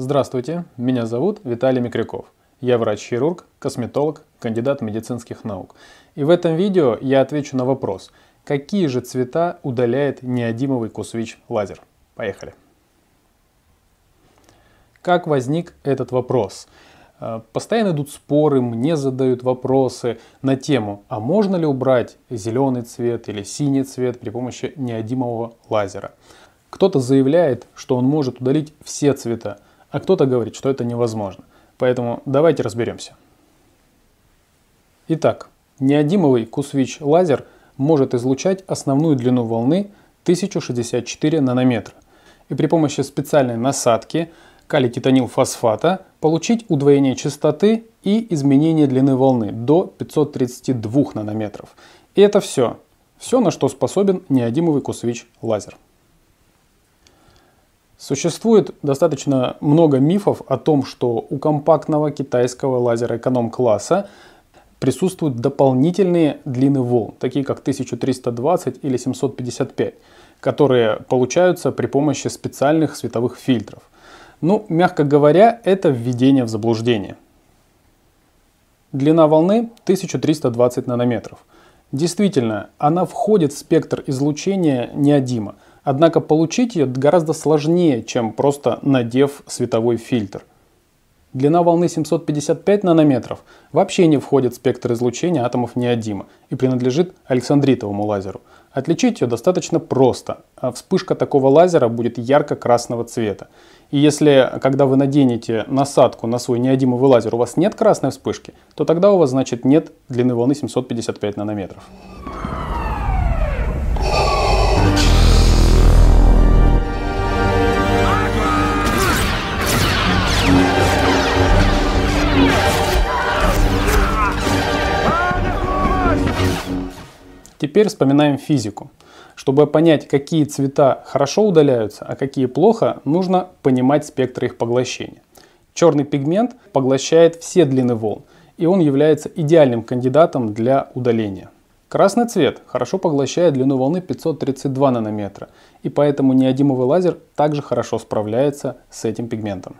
Здравствуйте, меня зовут Виталий Микряков. Я врач-хирург, косметолог, кандидат медицинских наук. И в этом видео я отвечу на вопрос, какие же цвета удаляет неодимовый кусвич лазер. Поехали. Как возник этот вопрос? Э, постоянно идут споры, мне задают вопросы на тему, а можно ли убрать зеленый цвет или синий цвет при помощи неодимового лазера. Кто-то заявляет, что он может удалить все цвета, а кто-то говорит, что это невозможно. Поэтому давайте разберемся. Итак, неодимовый кусвич лазер может излучать основную длину волны 1064 нанометра и при помощи специальной насадки калий-титанилфосфата получить удвоение частоты и изменение длины волны до 532 нанометров. И это все. Все, на что способен неодимовый кусвич лазер. Существует достаточно много мифов о том, что у компактного китайского лазера эконом-класса присутствуют дополнительные длины волн, такие как 1320 или 755, которые получаются при помощи специальных световых фильтров. Ну, мягко говоря, это введение в заблуждение. Длина волны 1320 нанометров. Действительно, она входит в спектр излучения неодима – Однако получить ее гораздо сложнее, чем просто надев световой фильтр. Длина волны 755 нанометров вообще не входит в спектр излучения атомов неодима и принадлежит александритовому лазеру. Отличить ее достаточно просто. А вспышка такого лазера будет ярко-красного цвета. И если, когда вы наденете насадку на свой неодимовый лазер, у вас нет красной вспышки, то тогда у вас, значит, нет длины волны 755 нанометров. Теперь вспоминаем физику. Чтобы понять, какие цвета хорошо удаляются, а какие плохо, нужно понимать спектр их поглощения. Черный пигмент поглощает все длины волн, и он является идеальным кандидатом для удаления. Красный цвет хорошо поглощает длину волны 532 нанометра, и поэтому неодимовый лазер также хорошо справляется с этим пигментом.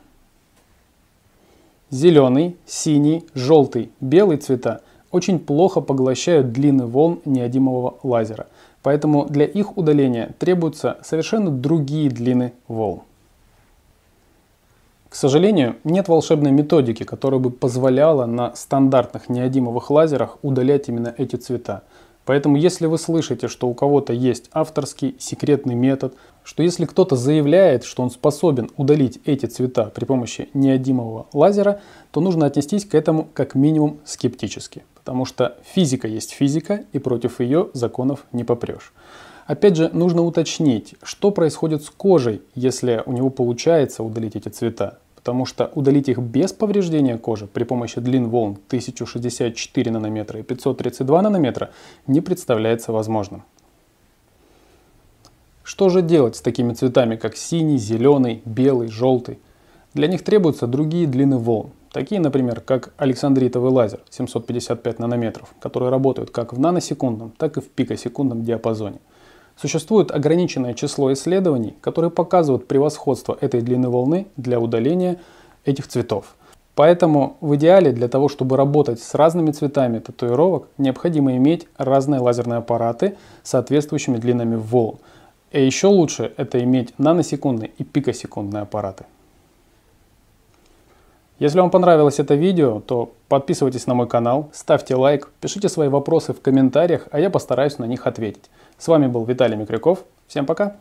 Зеленый, синий, желтый, белый цвета очень плохо поглощают длины волн неодимового лазера, поэтому для их удаления требуются совершенно другие длины волн. К сожалению, нет волшебной методики, которая бы позволяла на стандартных неодимовых лазерах удалять именно эти цвета. Поэтому если вы слышите, что у кого-то есть авторский секретный метод, что если кто-то заявляет, что он способен удалить эти цвета при помощи неодимового лазера, то нужно отнестись к этому как минимум скептически потому что физика есть физика, и против ее законов не попрешь. Опять же, нужно уточнить, что происходит с кожей, если у него получается удалить эти цвета. Потому что удалить их без повреждения кожи при помощи длин волн 1064 нанометра и 532 нанометра не представляется возможным. Что же делать с такими цветами, как синий, зеленый, белый, желтый? Для них требуются другие длины волн. Такие, например, как александритовый лазер 755 нанометров, которые работают как в наносекундном, так и в пикосекундном диапазоне. Существует ограниченное число исследований, которые показывают превосходство этой длины волны для удаления этих цветов. Поэтому в идеале для того, чтобы работать с разными цветами татуировок, необходимо иметь разные лазерные аппараты с соответствующими длинами волн. И еще лучше это иметь наносекундные и пикосекундные аппараты. Если вам понравилось это видео, то подписывайтесь на мой канал, ставьте лайк, пишите свои вопросы в комментариях, а я постараюсь на них ответить. С вами был Виталий Микряков. Всем пока!